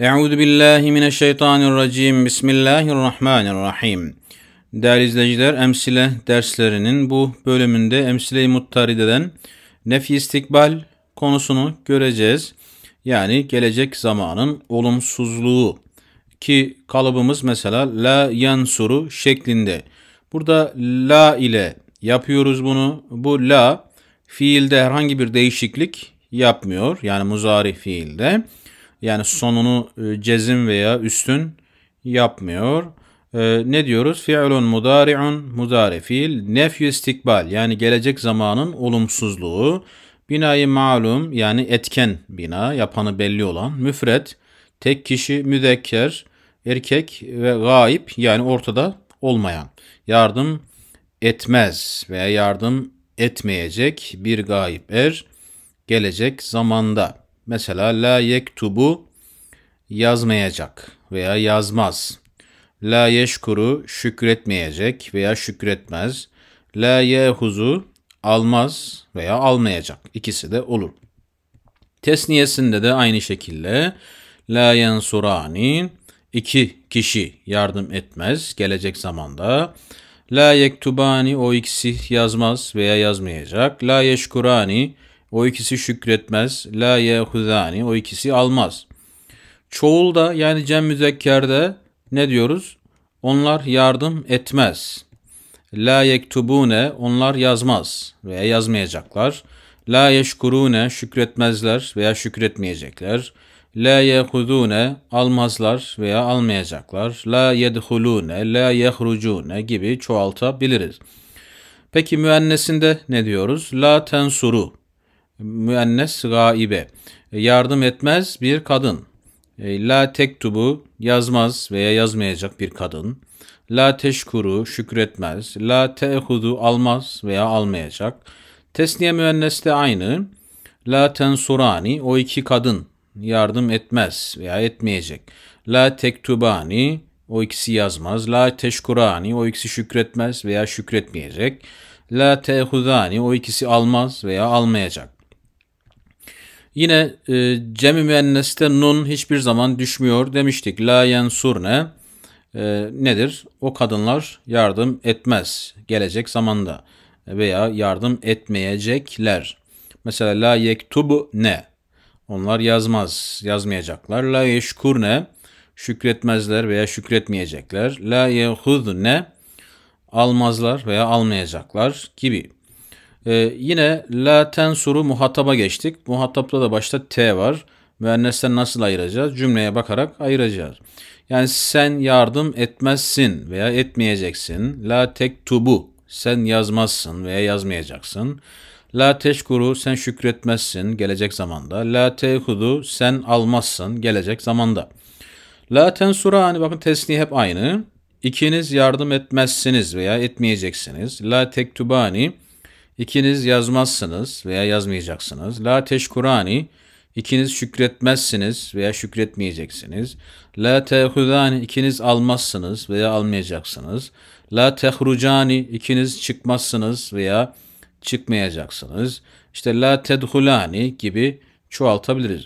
Euzu billahi mineşşeytanirracim. Bismillahirrahmanirrahim. Değerli izleyiciler, emsile derslerinin bu bölümünde emsile-i muttarideden nefi istikbal konusunu göreceğiz. Yani gelecek zamanın olumsuzluğu ki kalıbımız mesela la yansuru şeklinde. Burada la ile yapıyoruz bunu. Bu la fiilde herhangi bir değişiklik yapmıyor. Yani muzari fiilde. Yani sonunu e, cezim veya üstün yapmıyor. E, ne diyoruz? Fi'lun mudari'un mudari fiil. Nefyü istikbal yani gelecek zamanın olumsuzluğu. Binayı malum yani etken bina, yapanı belli olan. Müfret, tek kişi, müzekker, erkek ve gayip yani ortada olmayan. Yardım etmez veya yardım etmeyecek bir gayip er gelecek zamanda. Mesela la yektubu yazmayacak veya yazmaz. La yeşkuru şükretmeyecek veya şükretmez. La yehuzu almaz veya almayacak. İkisi de olur. Tesniyesinde de aynı şekilde la yensurani iki kişi yardım etmez gelecek zamanda. La yektubani o ikisi yazmaz veya yazmayacak. La yeşkurani o ikisi şükretmez. La yehuzani. O ikisi almaz. Çoğulda yani cem müzekkerde ne diyoruz? Onlar yardım etmez. La yektubune. Onlar yazmaz veya yazmayacaklar. La yeşkurune. Şükretmezler veya şükretmeyecekler. La yehudune. Almazlar veya almayacaklar. La yedhulune. La yehrucune gibi çoğaltabiliriz. Peki müennesinde ne diyoruz? La tensuru müennes gaibe e, yardım etmez bir kadın. E, la tektubu yazmaz veya yazmayacak bir kadın. La teşkuru şükretmez. La tehudu almaz veya almayacak. Tesniye müennes de aynı. La tensurani o iki kadın yardım etmez veya etmeyecek. La tektubani o ikisi yazmaz. La teşkurani o ikisi şükretmez veya şükretmeyecek. La tehudani o ikisi almaz veya almayacak. Yine e, cem müenneste nun hiçbir zaman düşmüyor demiştik. La yensurne e, nedir? O kadınlar yardım etmez gelecek zamanda veya yardım etmeyecekler. Mesela la yektubu ne? Onlar yazmaz, yazmayacaklar. La yeşkur ne? Şükretmezler veya şükretmeyecekler. La yehud ne? Almazlar veya almayacaklar gibi. Ee, yine la tensuru muhataba geçtik. Muhatapta da başta T var. Müennesten nasıl ayıracağız? Cümleye bakarak ayıracağız. Yani sen yardım etmezsin veya etmeyeceksin. La tek tubu. sen yazmazsın veya yazmayacaksın. La teşkuru sen şükretmezsin gelecek zamanda. La tehudu sen almazsın gelecek zamanda. La tensura hani bakın tesni hep aynı. İkiniz yardım etmezsiniz veya etmeyeceksiniz. La tektubani İkiniz yazmazsınız veya yazmayacaksınız. La teşkurani İkiniz şükretmezsiniz veya şükretmeyeceksiniz. La tehudani ikiniz almazsınız veya almayacaksınız. La tehrucani ikiniz çıkmazsınız veya çıkmayacaksınız. İşte la tedhulani gibi çoğaltabiliriz.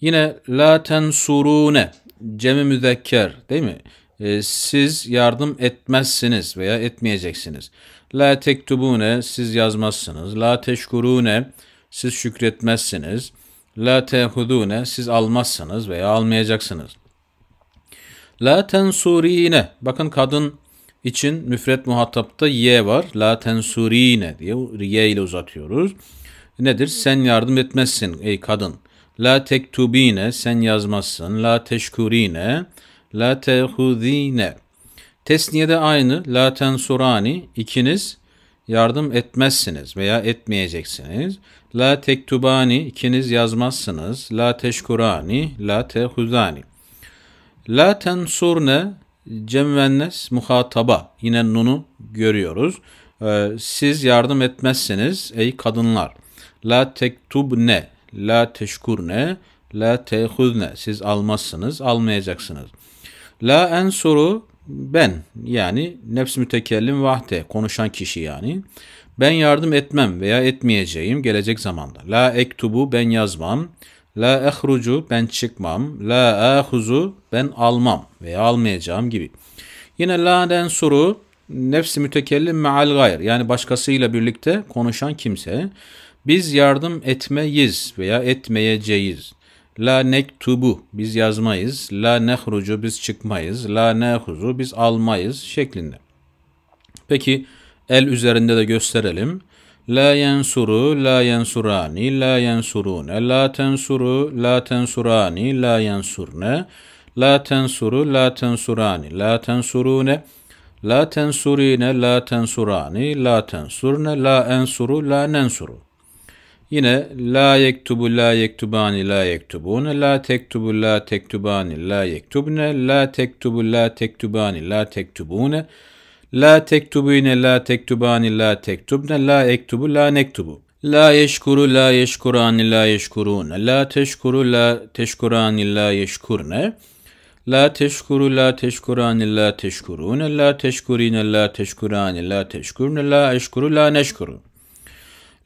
Yine la tensurune cemi müzekker değil mi? Ee, siz yardım etmezsiniz veya etmeyeceksiniz. La tektubune siz yazmazsınız. La teşkurune siz şükretmezsiniz. La tehudune siz almazsınız veya almayacaksınız. La tensurine bakın kadın için müfret muhatapta y var. La tensurine diye y ile uzatıyoruz. Nedir? Sen yardım etmezsin ey kadın. La tektubine sen yazmazsın. La teşkurine La tehudine. Tesniyede aynı. La tensurani. İkiniz yardım etmezsiniz veya etmeyeceksiniz. La tektubani. ikiniz yazmazsınız. La teşkurani. La tehudani. La tensurne. Cemvennes muhataba. Yine nunu görüyoruz. Ee, siz yardım etmezsiniz ey kadınlar. La tektubne. La teşkurne. La tehudne. Siz almazsınız, almayacaksınız. La en soru ben yani nefs mütekellim vahde konuşan kişi yani. Ben yardım etmem veya etmeyeceğim gelecek zamanda. La ektubu ben yazmam. La ehrucu ben çıkmam. La ahuzu ben almam veya almayacağım gibi. Yine la soru nefsi mütekellim meal gayr yani başkasıyla birlikte konuşan kimse biz yardım etmeyiz veya etmeyeceğiz. La nektubu biz yazmayız. La nehrucu biz çıkmayız. La nehuzu biz almayız şeklinde. Peki el üzerinde de gösterelim. La yensuru, la yensurani, la yensurune, la tensuru, la tensurani, la yensurne, la tensuru, la tensurani, la tensurune, la tensurine, la tensurani, la tensurne, la ensuru, la nensuru. Yine la yektubu la yektubani la yektubune, la tektubu la tektubani la yektubne la tektubu la tektubani la tektubune la tektubine la tektubani la tektubne la ektubu la nektubu La yeşkuru la yeşkurani la yeşkurune la teşkuru la teşkurani la yeşkurne La teşkuru la teşkurani la teşkurune la teşkurine la teşkurani la teşkurne la eşkuru la neşkuru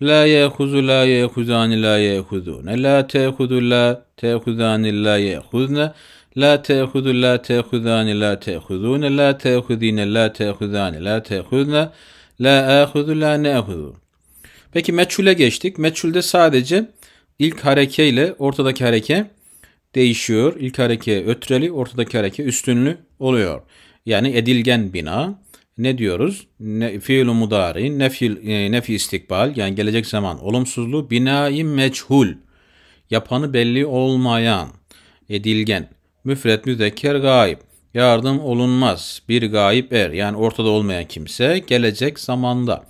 La yehuzu la yehuzani la yehuzune. La tehuzu la tehuzani la yehuzne. La tehuzu la tehuzani la tehuzune. La tehuzine la tehuzani la tehuzne. La ahuzu la nehuzu. Peki meçhule geçtik. Meçhulde sadece ilk hareke ile ortadaki hareke değişiyor. İlk hareke ötreli, ortadaki hareke üstünlü oluyor. Yani edilgen bina ne diyoruz? Ne, fiil mudari, nefil, e, nefi istikbal yani gelecek zaman olumsuzluğu binai meçhul. Yapanı belli olmayan, edilgen, müfret müzekker gayb. Yardım olunmaz bir gayip er yani ortada olmayan kimse gelecek zamanda.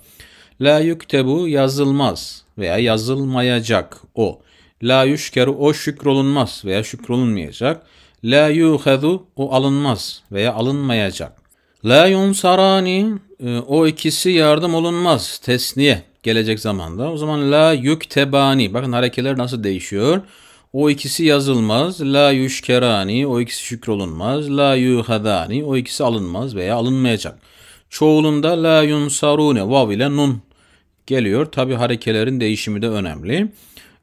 La yüktebu yazılmaz veya yazılmayacak o. La yüşkeru o şükrolunmaz veya şükrolunmayacak. La yuhezu o alınmaz veya alınmayacak. La yunsarani e, o ikisi yardım olunmaz. Tesniye gelecek zamanda. O zaman la yüktebani. Bakın harekeler nasıl değişiyor. O ikisi yazılmaz. La yüşkerani. O ikisi şükrolunmaz. La yuhadani. O ikisi alınmaz veya alınmayacak. Çoğulunda la yunsarune. Vav ile nun geliyor. Tabi harekelerin değişimi de önemli.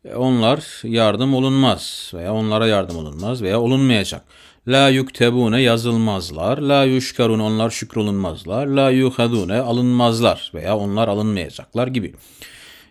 E, onlar yardım olunmaz veya onlara yardım olunmaz veya olunmayacak. La yuktebune yazılmazlar. La yuşkarun onlar şükrolunmazlar. La yuhadune alınmazlar veya onlar alınmayacaklar gibi.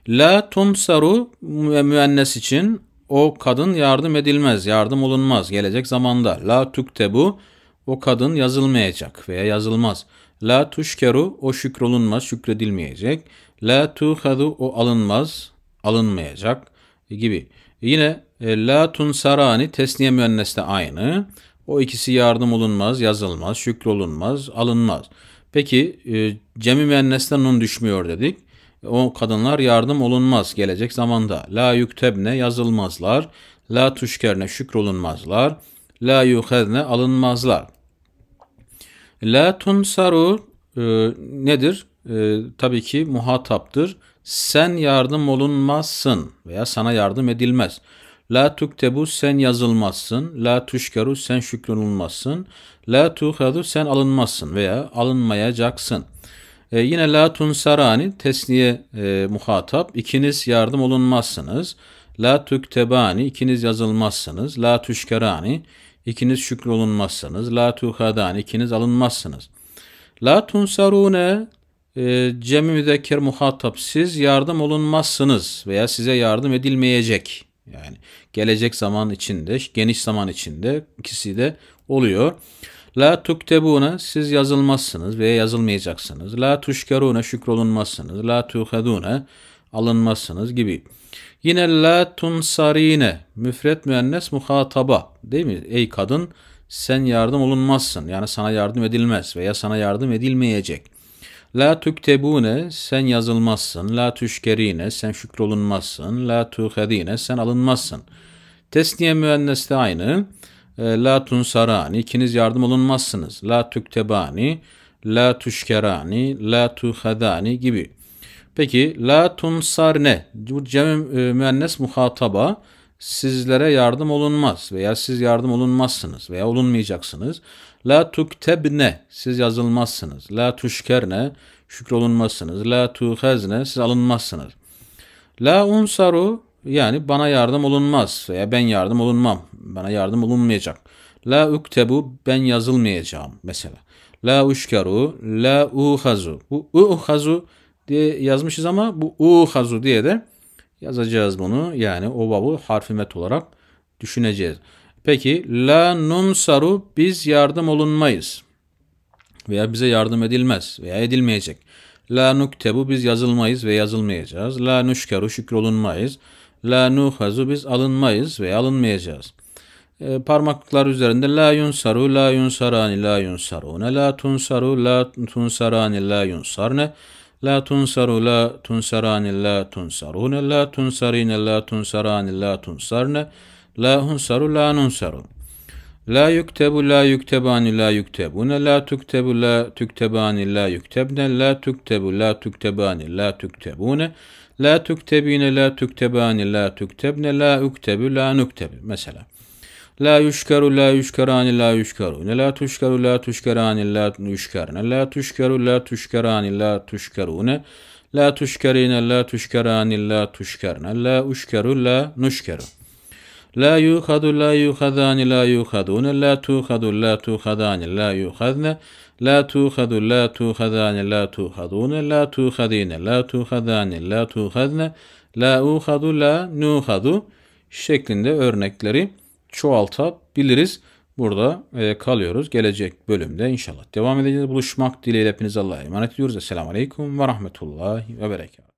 La tumsaru müennes için o kadın yardım edilmez, yardım olunmaz gelecek zamanda. La tuktebu o kadın yazılmayacak veya yazılmaz. La tuşkeru o şükrolunmaz, şükredilmeyecek. La tuhadu o alınmaz, alınmayacak gibi. Yine e, la tunsarani tesniye müenneste aynı. O ikisi yardım olunmaz, yazılmaz, şükrolunmaz, alınmaz. Peki e, cemi müennesten nun düşmüyor dedik. O kadınlar yardım olunmaz gelecek zamanda. La yüktebne yazılmazlar. La tuşkerne şükrolunmazlar. La yuhedne alınmazlar. La tunsaru e, nedir? E, tabii ki muhataptır. Sen yardım olunmazsın veya sana yardım edilmez. La tuktebu sen yazılmazsın. La tuşkaru sen şükrülmazsın. La tuhadu sen alınmazsın veya alınmayacaksın. E, yine la tunsarani tesniye e, muhatap. İkiniz yardım olunmazsınız. La tuktebani ikiniz yazılmazsınız. La tuşkarani ikiniz şükrolunmazsınız. La tuhadani ikiniz alınmazsınız. La tunsarune e, cemi müzekker muhatap siz yardım olunmazsınız veya size yardım edilmeyecek yani gelecek zaman içinde, geniş zaman içinde ikisi de oluyor. La tuktebune siz yazılmazsınız veya yazılmayacaksınız. La tuşkerune şükrolunmazsınız. La tuhedune alınmazsınız gibi. Yine la tunsarine müfret müennes muhataba değil mi? Ey kadın sen yardım olunmazsın yani sana yardım edilmez veya sana yardım edilmeyecek. La tüktebune sen yazılmazsın. La tüşkerine sen şükrolunmazsın. La tuhedine sen alınmazsın. Tesniye müennes de aynı. E, la tunsarani ikiniz yardım olunmazsınız. La tüktebani, la tuşkerani, la tuhedani gibi. Peki la tunsar ne? Bu cem e, müennes muhataba sizlere yardım olunmaz veya siz yardım olunmazsınız veya olunmayacaksınız. La tuktebne siz yazılmazsınız. La tuşkerne şükrolunmazsınız. La tuhezne siz alınmazsınız. La unsaru yani bana yardım olunmaz veya ben yardım olunmam. Bana yardım olunmayacak. La uktebu ben yazılmayacağım mesela. La uşkeru, la uhazu. Bu uhazu diye yazmışız ama bu uhazu diye de yazacağız bunu. Yani o babu harfimet olarak düşüneceğiz. Peki la nunsaru biz yardım olunmayız veya bize yardım edilmez veya edilmeyecek. La nuktebu biz yazılmayız ve yazılmayacağız. La nuşkaru şükrolunmayız. La nuhazu biz alınmayız ve alınmayacağız. E, parmaklıklar üzerinde la yunsaru, la yunsarani, la yunsarune, la tunsaru, la tunsarani, la yunsarne, la tunsaru, la tunsarani, la tunsarune, la tunsarine, la tunsarani, la tunsarne, la tunsarine, la tunsarine La hunsaru la nunsaru. La yuktebu la yuktebani la yuktebune la tuktebu la tuktebani la yuktebne la tuktebu la tuktebani la tuktebune la tuktebine la tuktebani la tuktebne la uktebu la nuktebu mesela. La yuşkeru la yuşkarani, la yuşkerune la tuşkeru la tuşkerani la yuşkerne la tuşkeru la tuşkerani la tuşkerune la tuşkerine la tuşkerani la tuşkerne la uşkeru la nuşkeru. La yuhadu la yuhadani la yuhadun la tuhadu la tuhadani la yuhadne la tuhadu la tuhadani la tuhadun la tuhadine la tuhadani la tuhadne la uhadu la nuhadu şeklinde örnekleri çoğaltabiliriz. Burada e, kalıyoruz. Gelecek bölümde inşallah devam edeceğiz. Buluşmak dileğiyle hepinize Allah'a emanet ediyoruz. Esselamu Aleyküm ve Rahmetullahi ve Berekatuhu.